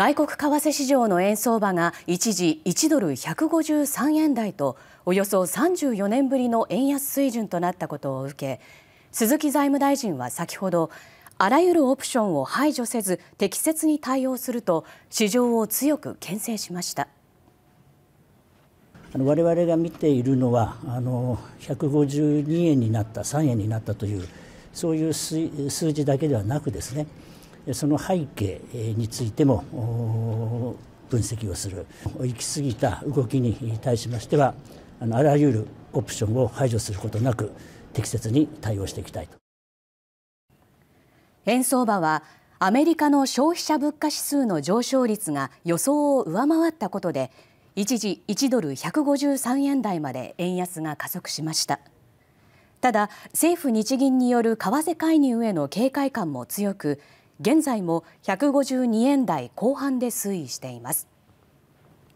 外国為替市場の円相場が一時1ドル153円台とおよそ34年ぶりの円安水準となったことを受け鈴木財務大臣は先ほどあらゆるオプションを排除せず適切に対応すると市場を強く牽制しました。我々が見ているのはあの152円になった3円になったというそういう数字だけではなくですねその背景についても分析をする行き過ぎた動きに対しましてはあのあらゆるオプションを排除することなく適切に対応していきたいと円相場はアメリカの消費者物価指数の上昇率が予想を上回ったことで一時1ドル153円台まで円安が加速しましたただ政府・日銀による為替介入への警戒感も強く現在も152円台後半で推移しています。